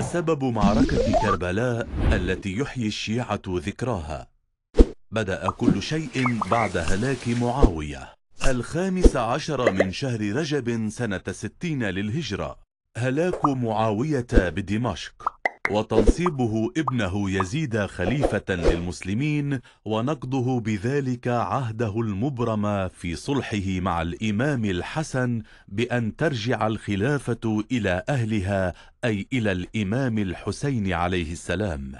سبب معركة كربلاء التي يحيي الشيعة ذكراها؟ بدأ كل شيء بعد هلاك معاوية الخامس عشر من شهر رجب سنة ستين للهجرة هلاك معاوية بدمشق وتنصيبه ابنه يزيد خليفة للمسلمين ونقضه بذلك عهده المبرم في صلحه مع الإمام الحسن بأن ترجع الخلافة إلى أهلها أي إلى الإمام الحسين عليه السلام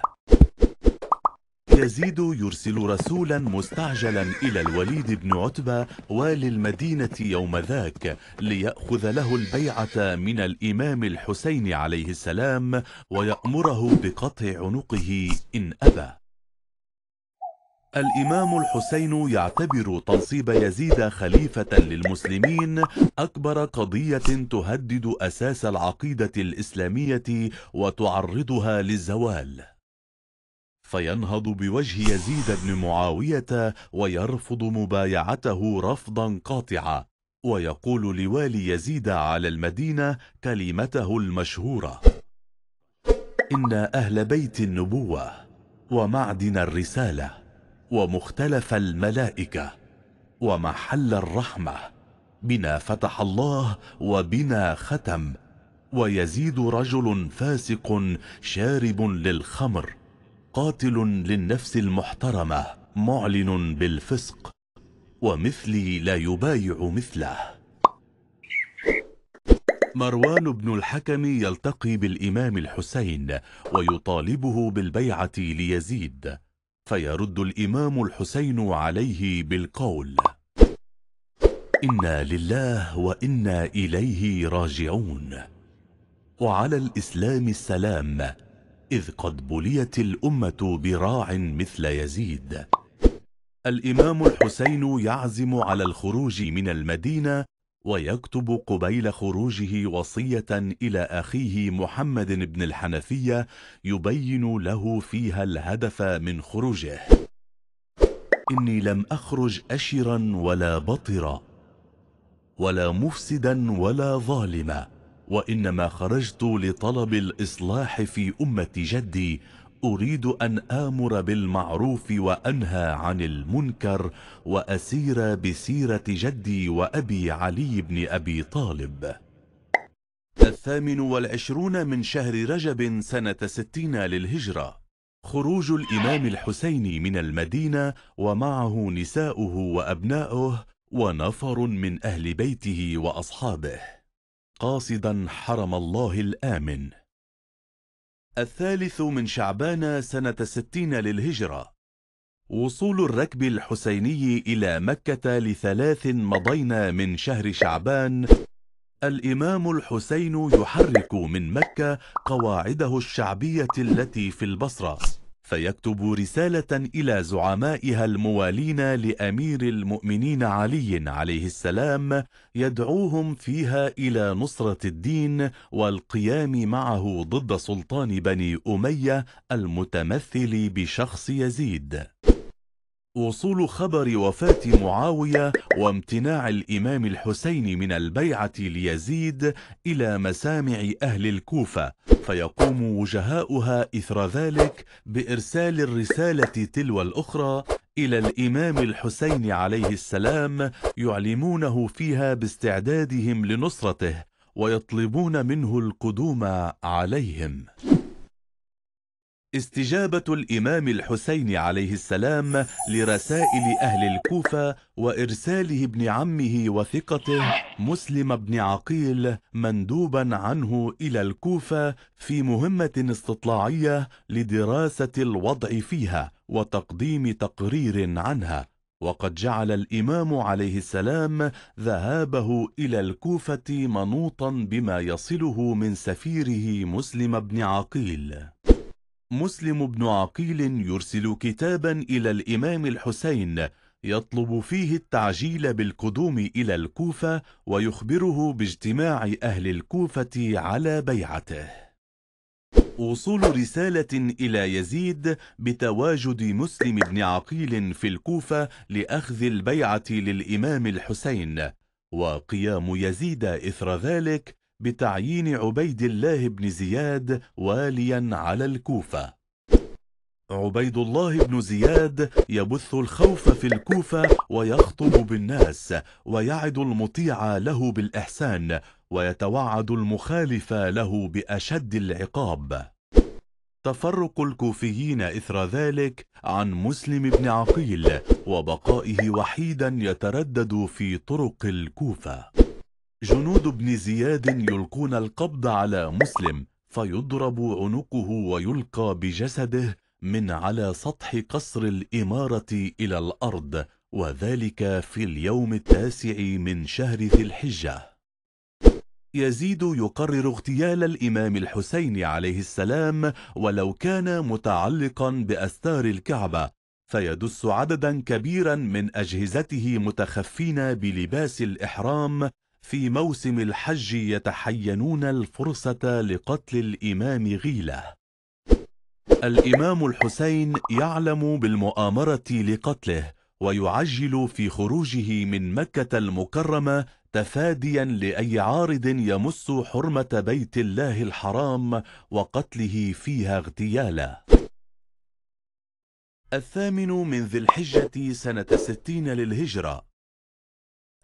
يزيد يرسل رسولا مستعجلا إلى الوليد بن عتبة والي المدينة يوم ذاك ليأخذ له البيعة من الإمام الحسين عليه السلام ويأمره بقطع عنقه إن أبى الإمام الحسين يعتبر تنصيب يزيد خليفة للمسلمين أكبر قضية تهدد أساس العقيدة الإسلامية وتعرضها للزوال فينهض بوجه يزيد بن معاوية ويرفض مبايعته رفضا قاطعا ويقول لوالي يزيد على المدينة كلمته المشهورة إن أهل بيت النبوة ومعدن الرسالة ومختلف الملائكة ومحل الرحمة بنا فتح الله وبنا ختم ويزيد رجل فاسق شارب للخمر قاتل للنفس المحترمة معلن بالفسق ومثلي لا يبايع مثله مروان بن الحكم يلتقي بالإمام الحسين ويطالبه بالبيعة ليزيد فيرد الإمام الحسين عليه بالقول إنا لله وإنا إليه راجعون وعلى الإسلام السلام إذ قد بليت الأمة براع مثل يزيد الإمام الحسين يعزم على الخروج من المدينة ويكتب قبيل خروجه وصية إلى أخيه محمد بن الحنفية يبين له فيها الهدف من خروجه إني لم أخرج أشرا ولا بطرا ولا مفسدا ولا ظالما وإنما خرجت لطلب الإصلاح في أمة جدي أريد أن آمر بالمعروف وأنهى عن المنكر وأسير بسيرة جدي وأبي علي بن أبي طالب الثامن والعشرون من شهر رجب سنة ستين للهجرة خروج الإمام الحسين من المدينة ومعه نساؤه وأبناؤه ونفر من أهل بيته وأصحابه قاصدا حرم الله الآمن الثالث من شعبان سنة ستين للهجرة وصول الركب الحسيني إلى مكة لثلاث مضينا من شهر شعبان الإمام الحسين يحرك من مكة قواعده الشعبية التي في البصرة فيكتب رسالة إلى زعمائها الموالين لأمير المؤمنين علي عليه السلام يدعوهم فيها إلى نصرة الدين والقيام معه ضد سلطان بني أمية المتمثل بشخص يزيد وصول خبر وفاة معاوية وامتناع الإمام الحسين من البيعة ليزيد إلى مسامع أهل الكوفة فيقوم وجهاؤها إثر ذلك بإرسال الرسالة تلو الأخرى إلى الإمام الحسين عليه السلام يعلمونه فيها باستعدادهم لنصرته ويطلبون منه القدوم عليهم استجابة الإمام الحسين عليه السلام لرسائل أهل الكوفة وإرساله ابن عمه وثقته مسلم بن عقيل مندوبا عنه إلى الكوفة في مهمة استطلاعية لدراسة الوضع فيها وتقديم تقرير عنها وقد جعل الإمام عليه السلام ذهابه إلى الكوفة منوطا بما يصله من سفيره مسلم بن عقيل مسلم بن عقيل يرسل كتابا إلى الإمام الحسين يطلب فيه التعجيل بالقدوم إلى الكوفة ويخبره باجتماع أهل الكوفة على بيعته وصول رسالة إلى يزيد بتواجد مسلم بن عقيل في الكوفة لأخذ البيعة للإمام الحسين وقيام يزيد إثر ذلك بتعيين عبيد الله بن زياد واليا على الكوفة عبيد الله بن زياد يبث الخوف في الكوفة ويخطب بالناس ويعد المطيع له بالإحسان ويتوعد المخالف له بأشد العقاب تفرق الكوفيين إثر ذلك عن مسلم بن عقيل وبقائه وحيدا يتردد في طرق الكوفة جنود ابن زياد يلقون القبض على مسلم فيضرب عنقه ويلقى بجسده من على سطح قصر الإمارة إلى الأرض وذلك في اليوم التاسع من شهر ذي الحجة يزيد يقرر اغتيال الإمام الحسين عليه السلام ولو كان متعلقا بأستار الكعبة فيدس عددا كبيرا من أجهزته متخفين بلباس الإحرام في موسم الحج يتحينون الفرصة لقتل الإمام غيلة الإمام الحسين يعلم بالمؤامرة لقتله ويعجل في خروجه من مكة المكرمة تفاديا لأي عارض يمس حرمة بيت الله الحرام وقتله فيها اغتيالا الثامن من ذي الحجة سنة ستين للهجرة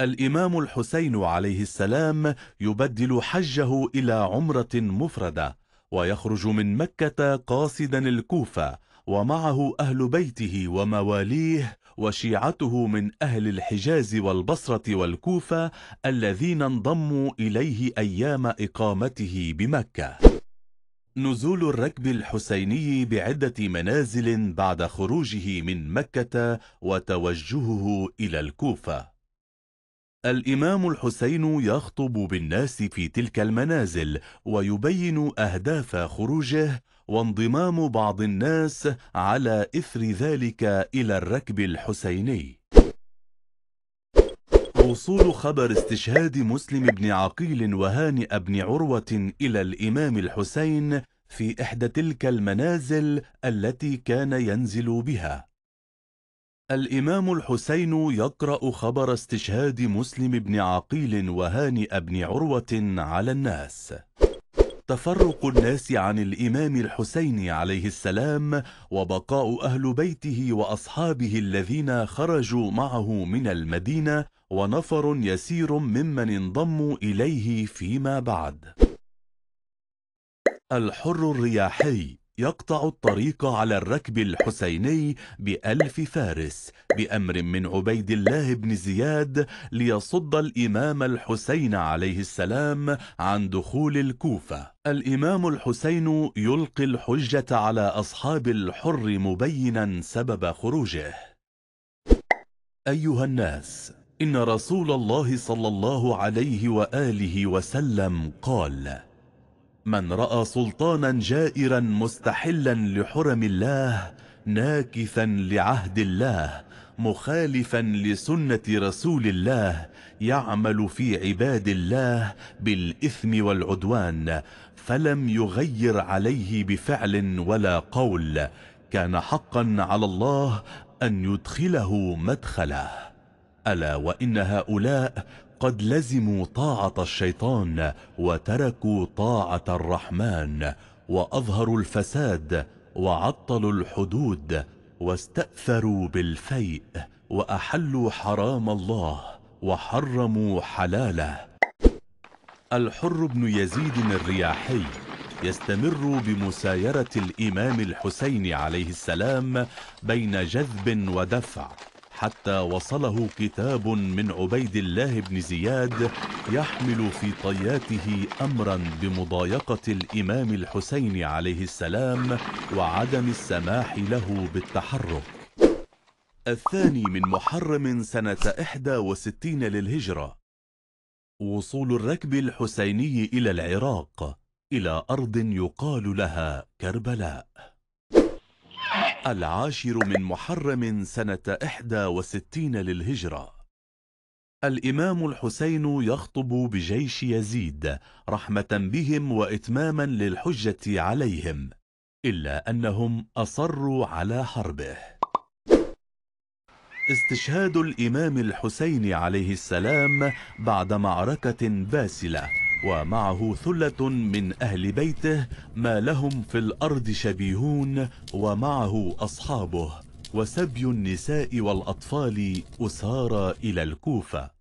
الإمام الحسين عليه السلام يبدل حجه إلى عمرة مفردة ويخرج من مكة قاصدا الكوفة ومعه أهل بيته ومواليه وشيعته من أهل الحجاز والبصرة والكوفة الذين انضموا إليه أيام إقامته بمكة نزول الركب الحسيني بعدة منازل بعد خروجه من مكة وتوجهه إلى الكوفة الإمام الحسين يخطب بالناس في تلك المنازل ويبين أهداف خروجه وانضمام بعض الناس على إثر ذلك إلى الركب الحسيني وصول خبر استشهاد مسلم بن عقيل وهانئ بن عروة إلى الإمام الحسين في إحدى تلك المنازل التي كان ينزل بها الإمام الحسين يقرأ خبر استشهاد مسلم بن عقيل وهانئ بن عروة على الناس تفرق الناس عن الإمام الحسين عليه السلام وبقاء أهل بيته وأصحابه الذين خرجوا معه من المدينة ونفر يسير ممن انضموا إليه فيما بعد الحر الرياحي يقطع الطريق على الركب الحسيني بألف فارس بأمر من عبيد الله بن زياد ليصد الإمام الحسين عليه السلام عن دخول الكوفة الإمام الحسين يلقي الحجة على أصحاب الحر مبينا سبب خروجه أيها الناس إن رسول الله صلى الله عليه وآله وسلم قال من رأى سلطانا جائرا مستحلا لحرم الله ناكثا لعهد الله مخالفا لسنة رسول الله يعمل في عباد الله بالإثم والعدوان فلم يغير عليه بفعل ولا قول كان حقا على الله أن يدخله مدخله ألا وإن هؤلاء قد لزموا طاعة الشيطان وتركوا طاعة الرحمن وأظهروا الفساد وعطلوا الحدود واستأثروا بالفيء وأحلوا حرام الله وحرموا حلاله الحر بن يزيد الرياحي يستمر بمسايرة الإمام الحسين عليه السلام بين جذب ودفع حتى وصله كتاب من عبيد الله بن زياد يحمل في طياته أمرا بمضايقة الإمام الحسين عليه السلام وعدم السماح له بالتحرك الثاني من محرم سنة 61 للهجرة وصول الركب الحسيني إلى العراق إلى أرض يقال لها كربلاء العاشر من محرم سنة 61 للهجرة الإمام الحسين يخطب بجيش يزيد رحمة بهم وإتماما للحجة عليهم إلا أنهم أصروا على حربه استشهاد الإمام الحسين عليه السلام بعد معركة باسلة ومعه ثلة من أهل بيته ما لهم في الأرض شبيهون ومعه أصحابه وسبي النساء والأطفال أسارى إلى الكوفة